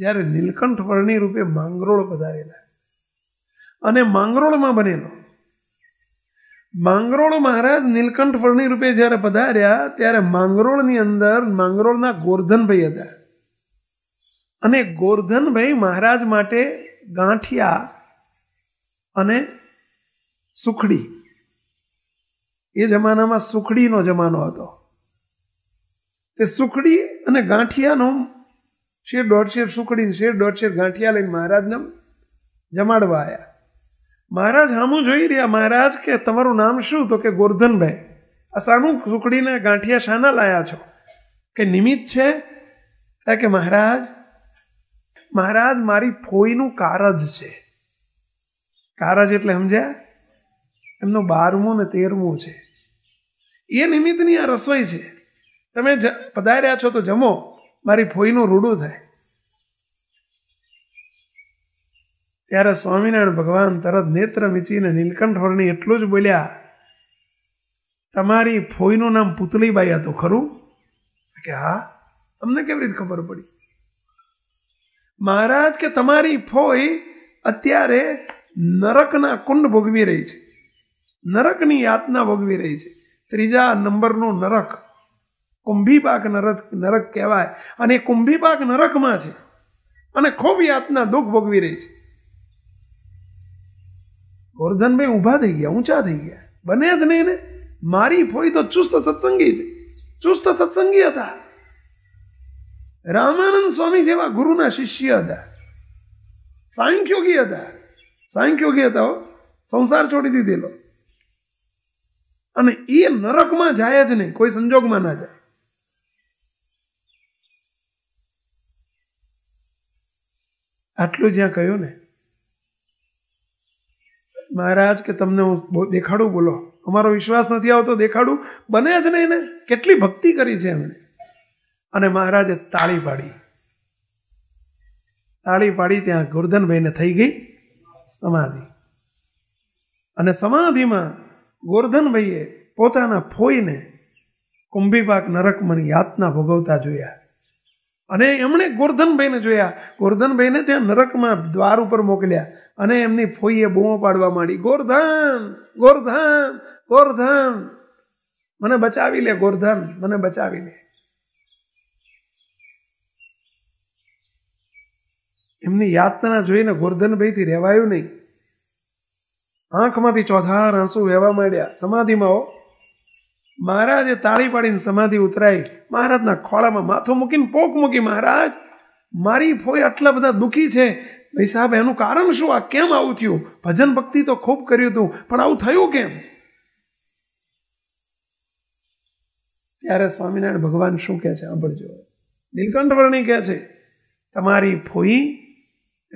જ્યારે નીલકંઠ વર્ણી રૂપે માંગરોળ પધારેલા અને માંગરોળમાં બનેલો માંગરોળ મહારાજ નીલકંઠ વર્ણી રૂપે જ્યારે પધાર્યા ત્યારે માંગરોળની અંદર માંગરોળના ગોરધનભાઈ હતા અને ગોરધનભાઈ મહારાજ માટે ગાંઠિયા અને સુખડી એ જમાનામાં સુખડીનો જમાનો હતો તે સુખડી અને ગાંઠિયાનો શેર દોઢ શેર સુકડીને શેર દોઢ ગાંઠિયા લઈને મહારાજને જમાડવા આવ્યા મહારાજ હામું જોઈ રહ્યા મહારાજ કે તમારું નામ શું તો કે ગોરધનભાઈ આ સાનું સુકડીને ગાંઠિયા શાના લાયા છો કે નિમિત્ત છે કે મહારાજ મહારાજ મારી ફોઈનું કારજ છે કારજ એટલે સમજ્યા એમનો બારમું ને તેરમું છે એ નિમિત્તની આ રસોઈ છે તમે પધાર્યા છો તો જમો મારી ફોઈનું રૂડું થાય ત્યારે સ્વામિનારાયણ ભગવાન તરત નેત્ર મીચીને નીલકંઠ હોરણી એટલું જ બોલ્યા તમારી ફોઈનું નામ પુતળીબાઈ હતું ખરું કે હા તમને કેવી રીતે ખબર પડી મહારાજ કે તમારી ફોઈ અત્યારે નરકના કુંડ ભોગવી રહી છે નરકની યાતના ભોગવી રહી છે ત્રીજા નંબરનું નરક કુંભીપાક નરક નરક કહેવાય અને એ કુંભીપાક નરકમાં છે અને ખૂબ યાતના દુઃખ ભોગવી રહી છે ગોરધનભાઈ ઊભા થઈ ગયા ઊંચા થઈ ગયા બને જ નહીં ને મારી ફોઈ તો ચુસ્ત સત્સંગી છે ચુસ્ત સત્સંગી હતા રામાનંદ સ્વામી જેવા ગુરુના શિષ્ય હતા સાંખ્યોગી હતા સાંખ્યોગી હતા હો સંસાર છોડી દીધેલો અને એ નરકમાં જાય જ નહીં કોઈ સંજોગમાં ના જાય આટલું જ્યાં કહ્યું ને મહારાજ કે તમને હું દેખાડું બોલો અમારો વિશ્વાસ નથી આવતો દેખાડું બને જ નહીં ને કેટલી ભક્તિ કરી છે એમણે અને મહારાજે તાળી પાડી તાળી પાડી ત્યાં ગોરધનભાઈને થઈ ગઈ સમાધિ અને સમાધિમાં ગોરધનભાઈએ પોતાના ફોઈને કુંભીપાક નરકમની યાતના ભોગવતા જોયા અને એમણે ગોરધનભાઈને જોયા ગોરધનભાઈને ત્યાં નરકમાં દ્વાર ઉપર મોકલ્યા અને એમની ફોઈએ બૂમો પાડવા માંડી ગોરધન ગોરધન ગોરધન મને બચાવી લે ગોરધન મને બચાવી લે એમની યાતના જોઈને ગોરધનભાઈથી રહેવાયું નહીં આંખમાંથી ચોધાર આંસુ વહેવા માંડ્યા સમાધિમાં હો મહારાજે તાળી પાડીને સમાધિ ઉતરાઈ મહારાજના ખોળામાં માથું મૂકીને પોક મૂકી મહારાજ મારી ફોઈ આટલા બધા દુઃખી છે ભાઈ સાહેબ એનું કારણ શું આ કેમ આવું થયું ભજન ભક્તિ તો ખૂબ કર્યું હતું પણ આવું થયું કેમ ત્યારે સ્વામિનારાયણ ભગવાન શું કહે છે સાંભળજો વર્ણી કહે છે તમારી ફોઈ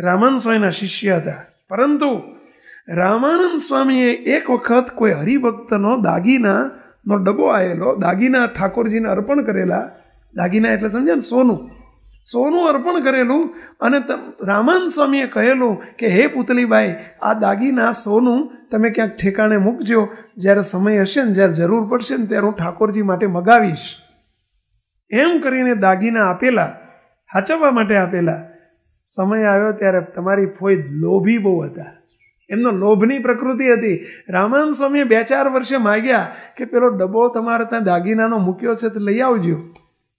રામાન સ્વામીના શિષ્ય હતા પરંતુ રામાનંદ સ્વામીએ એક વખત કોઈ હરિભક્તનો દાગીના નો ડબ્બો આવેલો દાગીના ઠાકોરજીને અર્પણ કરેલા દાગીના એટલે સમજ્યા ને સોનું સોનું અર્પણ કરેલું અને રામાન સ્વામીએ કહેલું કે હે પુતલીબાઈ આ દાગીના સોનું તમે ક્યાંક ઠેકાણે મૂકજો જ્યારે સમય હશે ને જ્યારે જરૂર પડશે ને ત્યારે હું ઠાકોરજી માટે મગાવીશ એમ કરીને દાગીના આપેલા હાચવવા માટે આપેલા સમય આવ્યો ત્યારે તમારી ફોઈ લોભી બહુ હતા એમનો લોભની પ્રકૃતિ હતી રામાન સ્વામીએ બે ચાર વર્ષે માગ્યા કે પેલો ડબ્બો તમારે ત્યાં દાગીનાનો મૂક્યો છે તો લઈ આવજો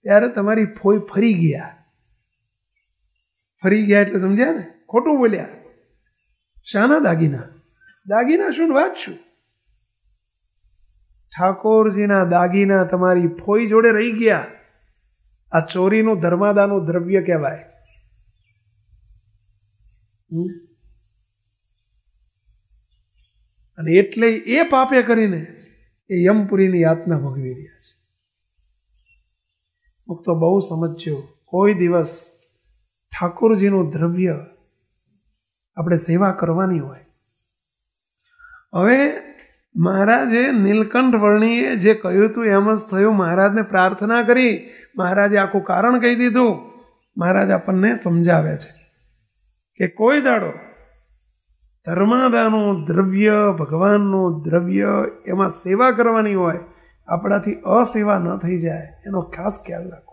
ત્યારે તમારી ફોઈ ફરી ગયા ફરી ગયા એટલે સમજ્યા ને ખોટું બોલ્યા શાના દાગીના દાગીના શું વાત છું ઠાકોરજીના દાગીના તમારી ફોઈ જોડે રહી ગયા આ ચોરીનું ધર્માદાનું દ્રવ્ય કહેવાય અને એટલે એ પાપે કરીને એ યમપુરીની યાતના ભોગવી રહ્યા છે મુક્તો બહુ સમજ્યો કોઈ દિવસ ઠાકોરજીનું દ્રવ્ય આપણે સેવા કરવાની હોય હવે મહારાજે નીલકંઠ વર્ણીએ જે કહ્યું હતું એમ જ થયું મહારાજને પ્રાર્થના કરી મહારાજે આખું કારણ કહી દીધું મહારાજ આપણને સમજાવે છે કે કોઈ દાડો ધર્માદાનું દ્રવ્ય ભગવાનનું દ્રવ્ય એમાં સેવા કરવાની હોય આપણાથી અસેવા ન થઈ જાય એનો ખાસ ખ્યાલ રાખો